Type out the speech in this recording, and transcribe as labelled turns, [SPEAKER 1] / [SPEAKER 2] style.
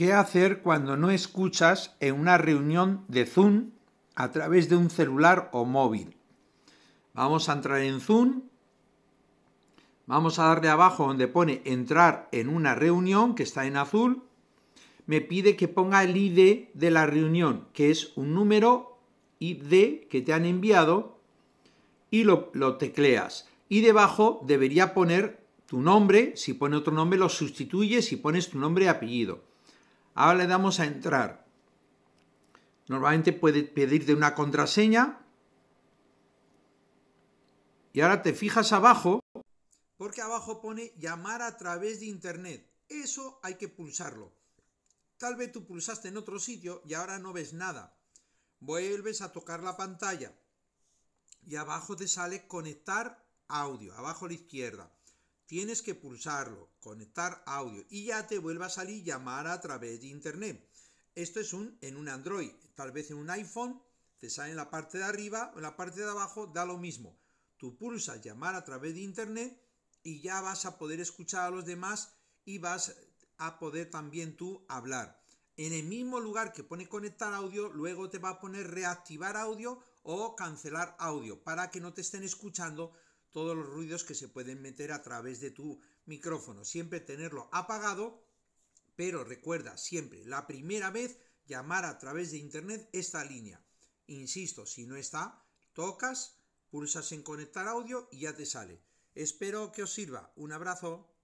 [SPEAKER 1] ¿Qué hacer cuando no escuchas en una reunión de Zoom a través de un celular o móvil? Vamos a entrar en Zoom. Vamos a darle abajo donde pone entrar en una reunión, que está en azul. Me pide que ponga el ID de la reunión, que es un número ID que te han enviado y lo, lo tecleas. Y debajo debería poner tu nombre, si pone otro nombre lo sustituyes y pones tu nombre y apellido. Ahora le damos a entrar. Normalmente puede pedirte una contraseña. Y ahora te fijas abajo, porque abajo pone llamar a través de internet. Eso hay que pulsarlo. Tal vez tú pulsaste en otro sitio y ahora no ves nada. Vuelves a tocar la pantalla y abajo te sale conectar audio, abajo a la izquierda tienes que pulsarlo, conectar audio y ya te vuelva a salir llamar a través de internet. Esto es un, en un Android, tal vez en un iPhone, te sale en la parte de arriba o en la parte de abajo, da lo mismo. Tú pulsas llamar a través de internet y ya vas a poder escuchar a los demás y vas a poder también tú hablar. En el mismo lugar que pone conectar audio, luego te va a poner reactivar audio o cancelar audio para que no te estén escuchando todos los ruidos que se pueden meter a través de tu micrófono. Siempre tenerlo apagado, pero recuerda siempre, la primera vez llamar a través de internet esta línea. Insisto, si no está, tocas, pulsas en conectar audio y ya te sale. Espero que os sirva. Un abrazo.